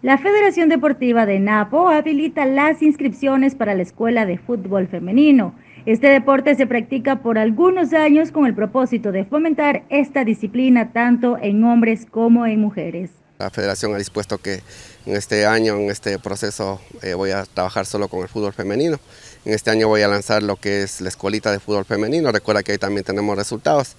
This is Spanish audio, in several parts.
La Federación Deportiva de Napo habilita las inscripciones para la Escuela de Fútbol Femenino. Este deporte se practica por algunos años con el propósito de fomentar esta disciplina tanto en hombres como en mujeres. La federación ha dispuesto que en este año, en este proceso, eh, voy a trabajar solo con el fútbol femenino. En este año voy a lanzar lo que es la escuelita de fútbol femenino. Recuerda que ahí también tenemos resultados.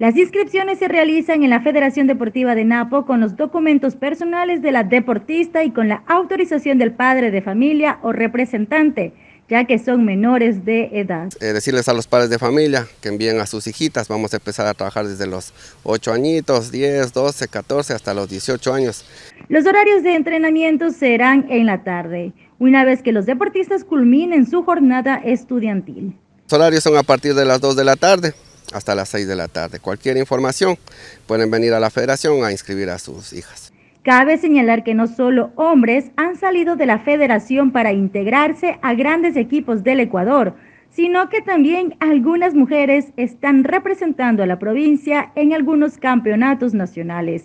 Las inscripciones se realizan en la Federación Deportiva de Napo con los documentos personales de la deportista y con la autorización del padre de familia o representante, ya que son menores de edad. Eh, decirles a los padres de familia que envíen a sus hijitas, vamos a empezar a trabajar desde los 8 añitos, 10, 12, 14 hasta los 18 años. Los horarios de entrenamiento serán en la tarde, una vez que los deportistas culminen su jornada estudiantil. Los horarios son a partir de las 2 de la tarde, hasta las 6 de la tarde. Cualquier información pueden venir a la federación a inscribir a sus hijas. Cabe señalar que no solo hombres han salido de la federación para integrarse a grandes equipos del Ecuador, sino que también algunas mujeres están representando a la provincia en algunos campeonatos nacionales.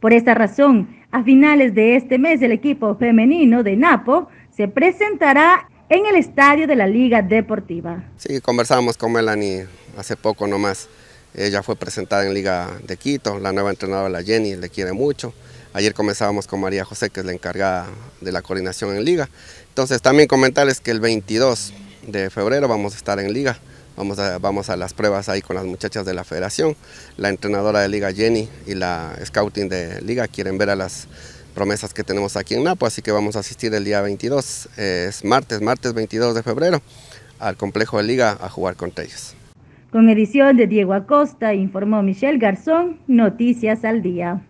Por esta razón, a finales de este mes el equipo femenino de Napo se presentará en el estadio de la Liga Deportiva. Sí, conversamos con Melanie hace poco nomás. Ella fue presentada en Liga de Quito, la nueva entrenadora la Jenny, le quiere mucho. Ayer comenzábamos con María José, que es la encargada de la coordinación en Liga. Entonces también comentarles que el 22 de febrero vamos a estar en Liga. Vamos a, vamos a las pruebas ahí con las muchachas de la federación. La entrenadora de Liga Jenny y la scouting de Liga quieren ver a las promesas que tenemos aquí en Napo, así que vamos a asistir el día 22, es martes, martes 22 de febrero, al complejo de Liga a jugar contra ellos. Con edición de Diego Acosta, informó Michelle Garzón, Noticias al Día.